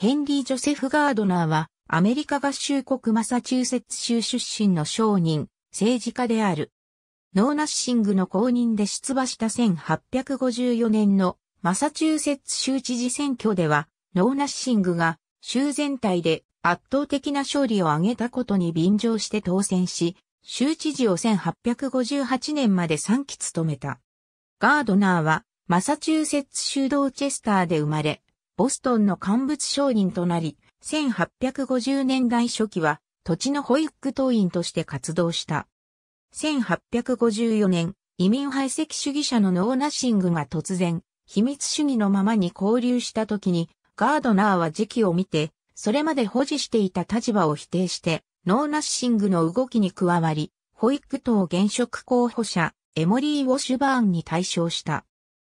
ヘンリー・ジョセフ・ガードナーは、アメリカ合衆国マサチューセッツ州出身の商人、政治家である。ノーナッシングの公認で出馬した1854年のマサチューセッツ州知事選挙では、ノーナッシングが州全体で圧倒的な勝利を挙げたことに便乗して当選し、州知事を1858年まで3期務めた。ガードナーはマサチューセッツ州ドーチェスターで生まれ、ボストンの乾物商人となり、1850年代初期は土地の保育党員として活動した。1854年、移民排斥主義者のノーナッシングが突然、秘密主義のままに交流した時に、ガードナーは時期を見て、それまで保持していた立場を否定して、ノーナッシングの動きに加わり、保育等現職候補者、エモリー・ウォッシュバーンに対象した。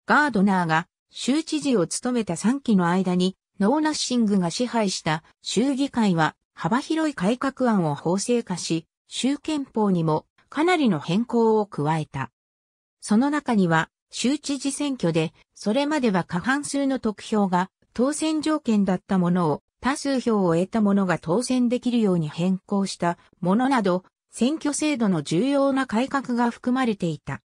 ガードナーが州知事を務めた3期の間に、ノーナッシングが支配した州議会は幅広い改革案を法制化し、州憲法にもかなりの変更を加えた。その中には、州知事選挙で、それまでは過半数の得票が当選条件だったものを多数票を得た者が当選できるように変更したものなど、選挙制度の重要な改革が含まれていた。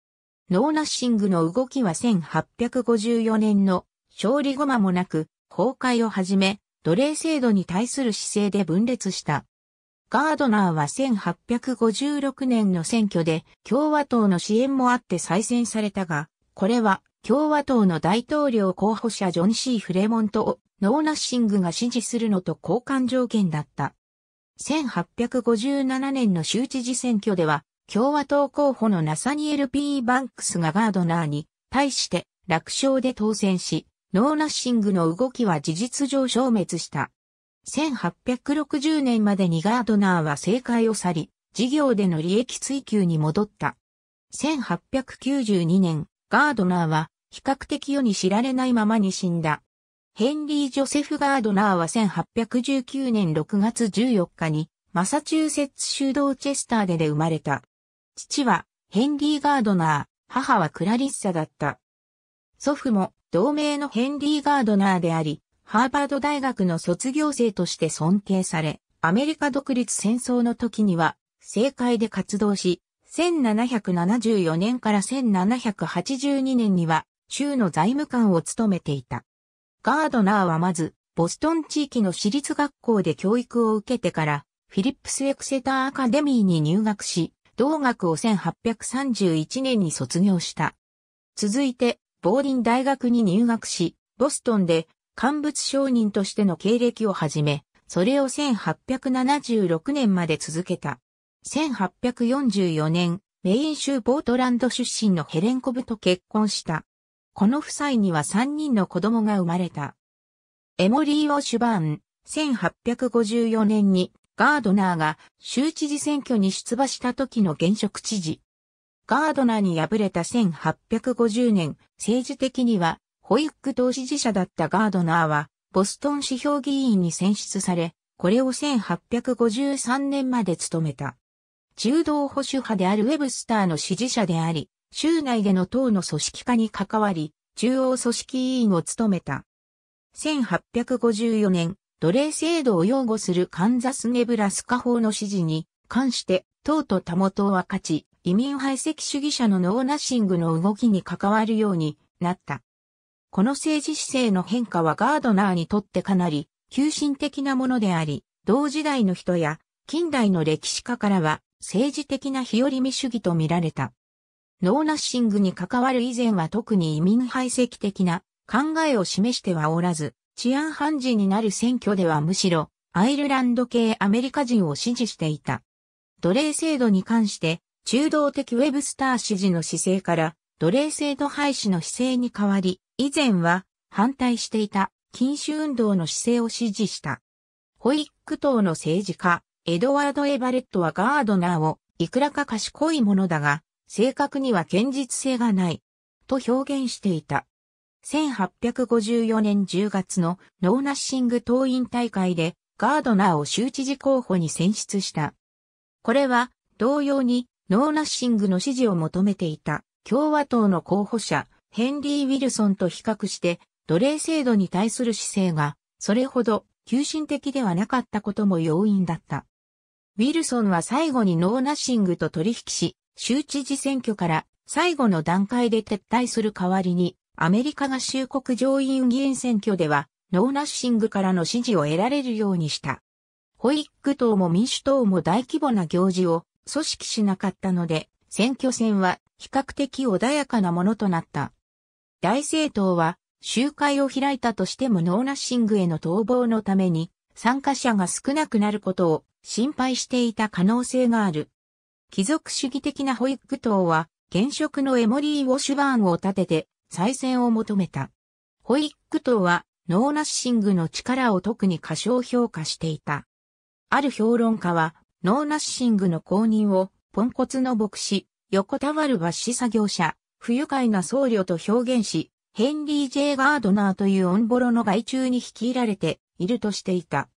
ノーナッシングの動きは1854年の勝利後間もなく崩壊をはじめ、奴隷制度に対する姿勢で分裂した。ガードナーは1856年の選挙で共和党の支援もあって再選されたが、これは共和党の大統領候補者ジョン・シー・フレモントをノーナッシングが支持するのと交換条件だった。1857年の州知事選挙では共和党候補のナサニエル・ P・ バンクスがガードナーに対して楽勝で当選し、ノーナッシングの動きは事実上消滅した。1860年までにガードナーは政界を去り、事業での利益追求に戻った。1892年、ガードナーは比較的世に知られないままに死んだ。ヘンリー・ジョセフ・ガードナーは1819年6月14日にマサチューセッツ州ーチェスターでで生まれた。父はヘンリー・ガードナー、母はクラリッサだった。祖父も同名のヘンリー・ガードナーであり、ハーバード大学の卒業生として尊敬され、アメリカ独立戦争の時には、政界で活動し、1774年から1782年には、州の財務官を務めていた。ガードナーはまず、ボストン地域の私立学校で教育を受けてから、フィリップス・エクセター・アカデミーに入学し、同学を1831年に卒業した。続いて、ボ林大学に入学し、ボストンで乾物商人としての経歴を始め、それを1876年まで続けた。1844年、メイン州ポートランド出身のヘレンコブと結婚した。この夫妻には3人の子供が生まれた。エモリー・オシュバーン、1854年にガードナーが州知事選挙に出馬した時の現職知事。ガードナーに敗れた1850年、政治的にはホイック党支持者だったガードナーは、ボストン市評議員に選出され、これを1853年まで務めた。中道保守派であるウェブスターの支持者であり、州内での党の組織化に関わり、中央組織委員を務めた。1854年、奴隷制度を擁護するカンザス・ネブラスカ法の指示に関して、党とた元は勝ち、移民排斥主義者のノーナッシングの動きに関わるようになった。この政治姿勢の変化はガードナーにとってかなり急進的なものであり、同時代の人や近代の歴史家からは政治的な日和見主義と見られた。ノーナッシングに関わる以前は特に移民排斥的な考えを示してはおらず、治安判事になる選挙ではむしろ、アイルランド系アメリカ人を支持していた。奴隷制度に関して、中道的ウェブスター支持の姿勢から、奴隷制度廃止の姿勢に変わり、以前は反対していた禁酒運動の姿勢を支持した。ホイック党の政治家、エドワード・エバレットはガードナーを、いくらか賢いものだが、正確には堅実性がない、と表現していた。1854年10月のノーナッシング党員大会でガードナーを州知事候補に選出した。これは同様にノーナッシングの支持を求めていた共和党の候補者ヘンリー・ウィルソンと比較して奴隷制度に対する姿勢がそれほど急進的ではなかったことも要因だった。ウィルソンは最後にノーナッシングと取引し、州知事選挙から最後の段階で撤退する代わりにアメリカ合衆国上院議員選挙では、ノーナッシングからの支持を得られるようにした。ホイッ党も民主党も大規模な行事を組織しなかったので、選挙戦は比較的穏やかなものとなった。大政党は集会を開いたとしてもノーナッシングへの逃亡のために参加者が少なくなることを心配していた可能性がある。貴族主義的なホイッ党は現職のエモリー・ウォシュバーンを立てて再選を求めた。ホイック党はノーナッシングの力を特に過小評価していた。ある評論家は、ノーナッシングの公認をポンコツの牧師、横たわる抜歯作業者、不愉快な僧侶と表現し、ヘンリー・ジェイ・ガードナーというオンボロの害虫に率いられているとしていた。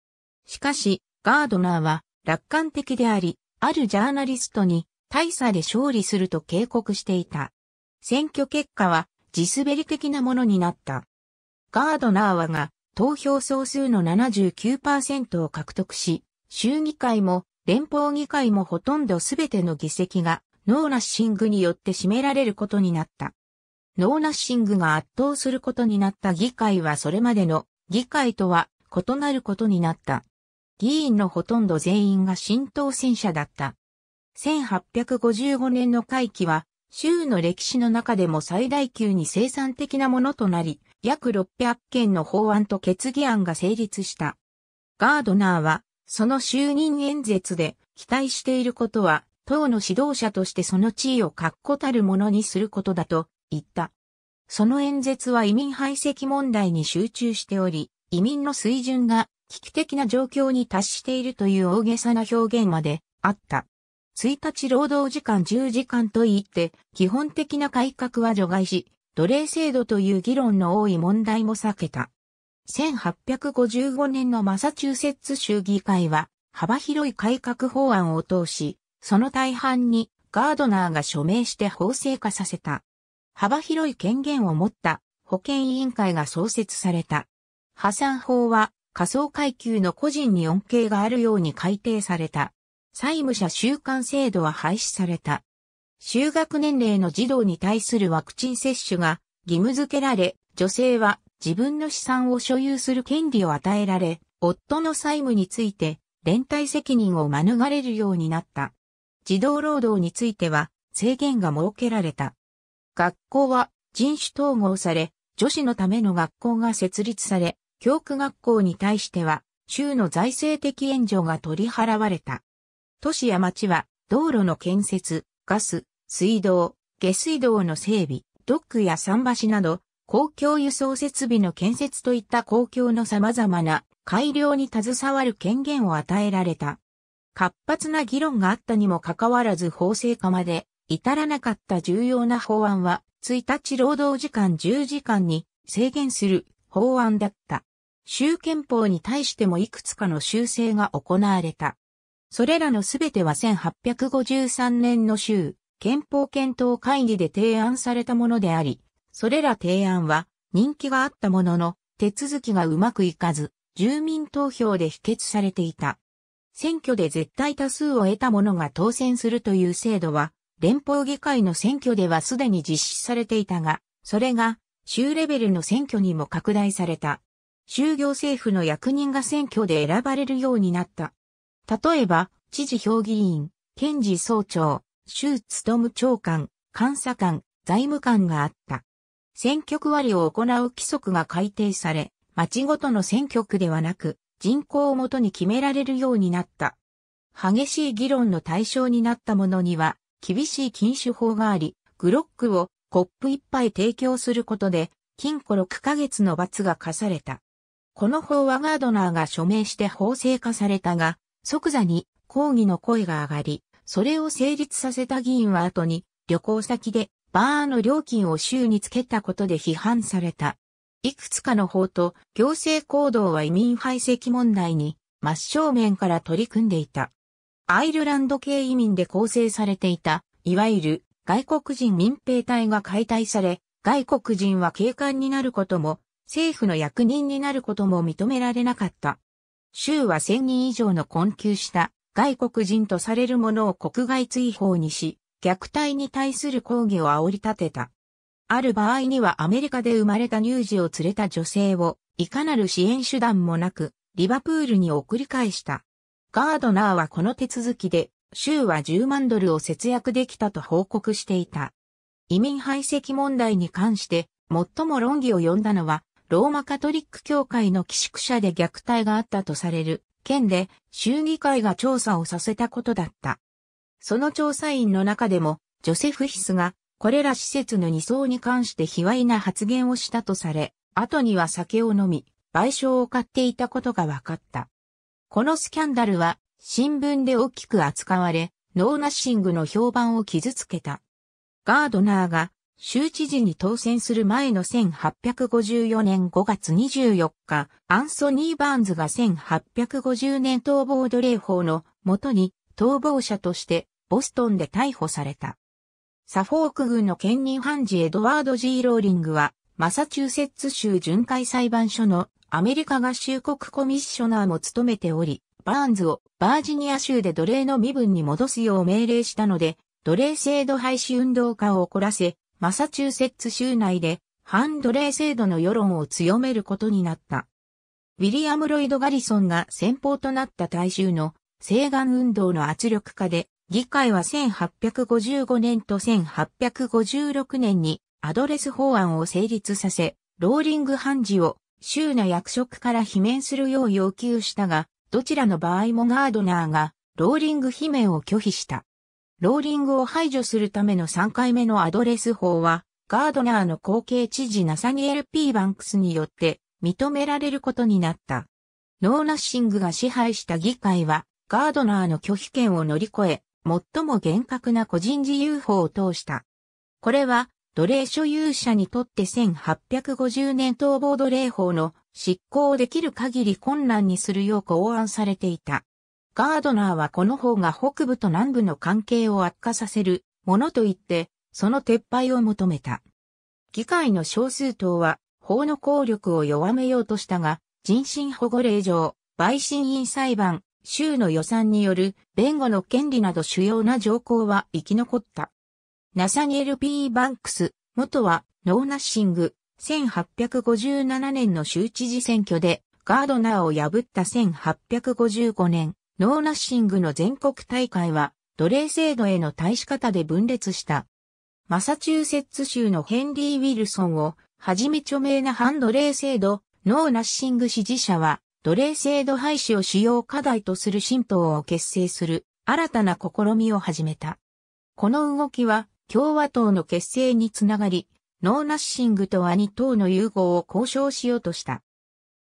しかし、ガードナーは楽観的であり、あるジャーナリストに大差で勝利すると警告していた。選挙結果は地滑り的なものになった。ガードナーはが投票総数の79%を獲得し、州議会も連邦議会もほとんどすべての議席がノーナッシングによって占められることになった。ノーナッシングが圧倒することになった議会はそれまでの議会とは異なることになった。議員のほとんど全員が新当選者だった。1855年の会期は州の歴史の中でも最大級に生産的なものとなり、約600件の法案と決議案が成立した。ガードナーは、その就任演説で期待していることは、党の指導者としてその地位を確固たるものにすることだと言った。その演説は移民排斥問題に集中しており、移民の水準が危機的な状況に達しているという大げさな表現まであった。1日労働時間10時間といって、基本的な改革は除外し、奴隷制度という議論の多い問題も避けた。1855年のマサチューセッツ州議会は、幅広い改革法案を通し、その大半にガードナーが署名して法制化させた。幅広い権限を持った保健委員会が創設された。破産法は仮想階級の個人に恩恵があるように改定された。債務者習慣制度は廃止された。就学年齢の児童に対するワクチン接種が義務付けられ、女性は自分の資産を所有する権利を与えられ、夫の債務について連帯責任を免れるようになった。児童労働については制限が設けられた。学校は人種統合され、女子のための学校が設立され、教区学校に対しては、州の財政的援助が取り払われた。都市や町は、道路の建設、ガス、水道、下水道の整備、ドックや桟橋など、公共輸送設備の建設といった公共の様々な改良に携わる権限を与えられた。活発な議論があったにもかかわらず法制化まで至らなかった重要な法案は、1日労働時間10時間に制限する法案だった。州憲法に対してもいくつかの修正が行われた。それらのすべては1853年の州、憲法検討会議で提案されたものであり、それら提案は人気があったものの、手続きがうまくいかず、住民投票で否決されていた。選挙で絶対多数を得た者が当選するという制度は、連邦議会の選挙ではすでに実施されていたが、それが州レベルの選挙にも拡大された。州行政府の役人が選挙で選ばれるようになった。例えば、知事評議員、検事総長、州務長官、監査官、財務官があった。選挙区割を行う規則が改定され、町ごとの選挙区ではなく、人口をもとに決められるようになった。激しい議論の対象になったものには、厳しい禁酒法があり、グロックをコップ一杯提供することで、禁錮6ヶ月の罰が課された。この法はガードナーが署名して法制化されたが、即座に抗議の声が上がり、それを成立させた議員は後に旅行先でバーの料金を州につけたことで批判された。いくつかの法と行政行動は移民排斥問題に真正面から取り組んでいた。アイルランド系移民で構成されていた、いわゆる外国人民兵隊が解体され、外国人は警官になることも、政府の役人になることも認められなかった。州は1000人以上の困窮した外国人とされる者を国外追放にし、虐待に対する抗議を煽り立てた。ある場合にはアメリカで生まれた乳児を連れた女性を、いかなる支援手段もなく、リバプールに送り返した。ガードナーはこの手続きで、州は10万ドルを節約できたと報告していた。移民排斥問題に関して、最も論議を呼んだのは、ローマカトリック教会の寄宿舎で虐待があったとされる県で州議会が調査をさせたことだった。その調査員の中でもジョセフ・ヒスがこれら施設の二層に関して卑猥な発言をしたとされ、後には酒を飲み、賠償を買っていたことが分かった。このスキャンダルは新聞で大きく扱われ、ノーナッシングの評判を傷つけた。ガードナーが州知事に当選する前の1854年5月24日、アンソニー・バーンズが1850年逃亡奴隷法のもとに逃亡者としてボストンで逮捕された。サフォーク軍の兼任判事エドワード・ジー・ローリングは、マサチューセッツ州巡回裁判所のアメリカ合衆国コミッショナーも務めており、バーンズをバージニア州で奴隷の身分に戻すよう命令したので、奴隷制度廃止運動家を怒らせ、マサチューセッツ州内で反奴隷制度の世論を強めることになった。ウィリアム・ロイド・ガリソンが先方となった大衆の西岸運動の圧力下で、議会は1855年と1856年にアドレス法案を成立させ、ローリング・判事を州の役職から罷免するよう要求したが、どちらの場合もガードナーがローリング罷免を拒否した。ローリングを排除するための3回目のアドレス法は、ガードナーの後継知事ナサニエル・ P・ バンクスによって認められることになった。ノーナッシングが支配した議会は、ガードナーの拒否権を乗り越え、最も厳格な個人自由法を通した。これは、奴隷所有者にとって1850年逃亡奴隷法の執行できる限り困難にするよう考案されていた。ガードナーはこの方が北部と南部の関係を悪化させるものと言って、その撤廃を求めた。議会の少数党は法の効力を弱めようとしたが、人身保護令状、陪審員裁判、州の予算による弁護の権利など主要な条項は生き残った。ナサニエル・ P・ バンクス、元はノーナッシング、1857年の州知事選挙でガードナーを破った1855年、ノーナッシングの全国大会は、奴隷制度への対し方で分裂した。マサチューセッツ州のヘンリー・ウィルソンを、はじめ著名な反奴隷制度、ノーナッシング支持者は、奴隷制度廃止を主要課題とする新党を結成する、新たな試みを始めた。この動きは、共和党の結成につながり、ノーナッシングとは2党の融合を交渉しようとした。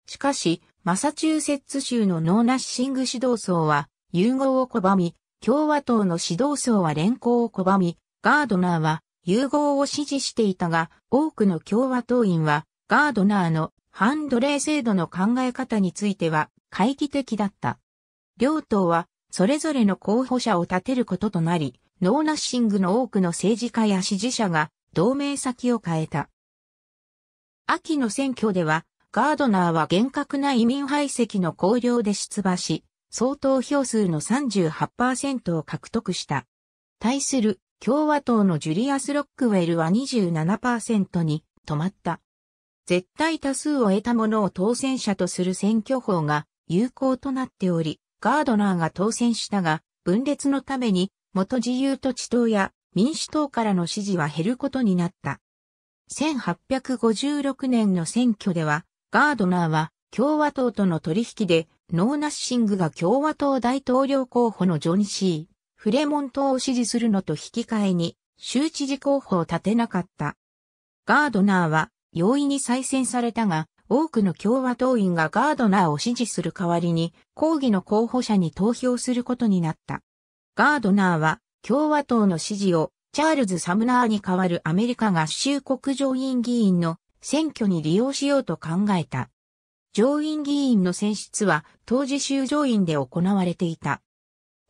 しかし、マサチューセッツ州のノーナッシング指導層は融合を拒み、共和党の指導層は連行を拒み、ガードナーは融合を支持していたが、多くの共和党員はガードナーの反奴隷制度の考え方については懐疑的だった。両党はそれぞれの候補者を立てることとなり、ノーナッシングの多くの政治家や支持者が同盟先を変えた。秋の選挙ではガードナーは厳格な移民排斥の考慮で出馬し、総投票数の38%を獲得した。対する共和党のジュリアス・ロックウェルは27%に止まった。絶対多数を得た者を当選者とする選挙法が有効となっており、ガードナーが当選したが、分裂のために元自由と地党や民主党からの支持は減ることになった。1856年の選挙ではガードナーは共和党との取引でノーナッシングが共和党大統領候補のジョン・シー・フレモン党を支持するのと引き換えに州知事候補を立てなかった。ガードナーは容易に再選されたが、多くの共和党員がガードナーを支持する代わりに、抗議の候補者に投票することになった。ガードナーは共和党の支持をチャールズ・サムナーに代わるアメリカ合衆国上院議員の選挙に利用しようと考えた。上院議員の選出は当時州上院で行われていた。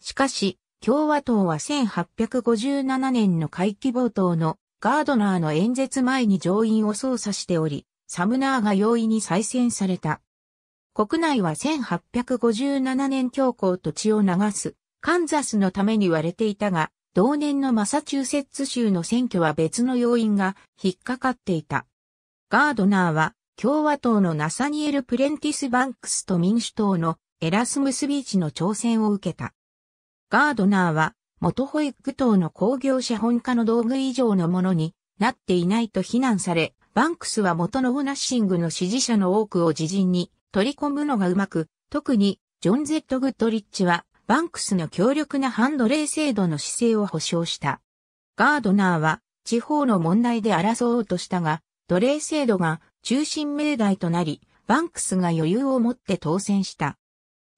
しかし、共和党は1857年の会期冒頭のガードナーの演説前に上院を操作しており、サムナーが容易に再選された。国内は1857年強行と血を流す、カンザスのために割れていたが、同年のマサチューセッツ州の選挙は別の要因が引っかかっていた。ガードナーは共和党のナサニエル・プレンティス・バンクスと民主党のエラスムスビーチの挑戦を受けた。ガードナーは元保育等の工業者本家の道具以上のものになっていないと非難され、バンクスは元のオナッシングの支持者の多くを自陣に取り込むのがうまく、特にジョン・ゼット・グッドリッチはバンクスの強力なハンドレー制度の姿勢を保障した。ガードナーは地方の問題で争おうとしたが、奴隷制度が中心命題となり、バンクスが余裕を持って当選した。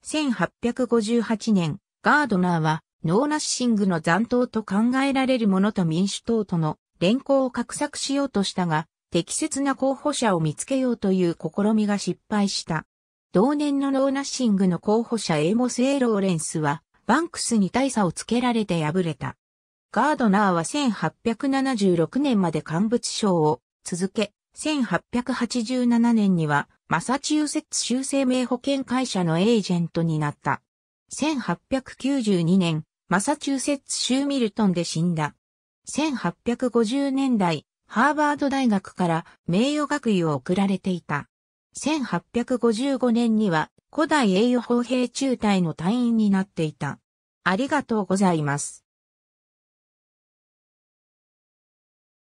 1858年、ガードナーはノーナッシングの残党と考えられるものと民主党との連行を画策しようとしたが、適切な候補者を見つけようという試みが失敗した。同年のノーナッシングの候補者エーモス・エーローレンスは、バンクスに大差をつけられて敗れた。ガードナーは1876年まで幹部賞を続け、1887年にはマサチューセッツ州生命保険会社のエージェントになった。1892年、マサチューセッツ州ミルトンで死んだ。1850年代、ハーバード大学から名誉学位を贈られていた。1855年には古代栄誉砲兵中隊の隊員になっていた。ありがとうございます。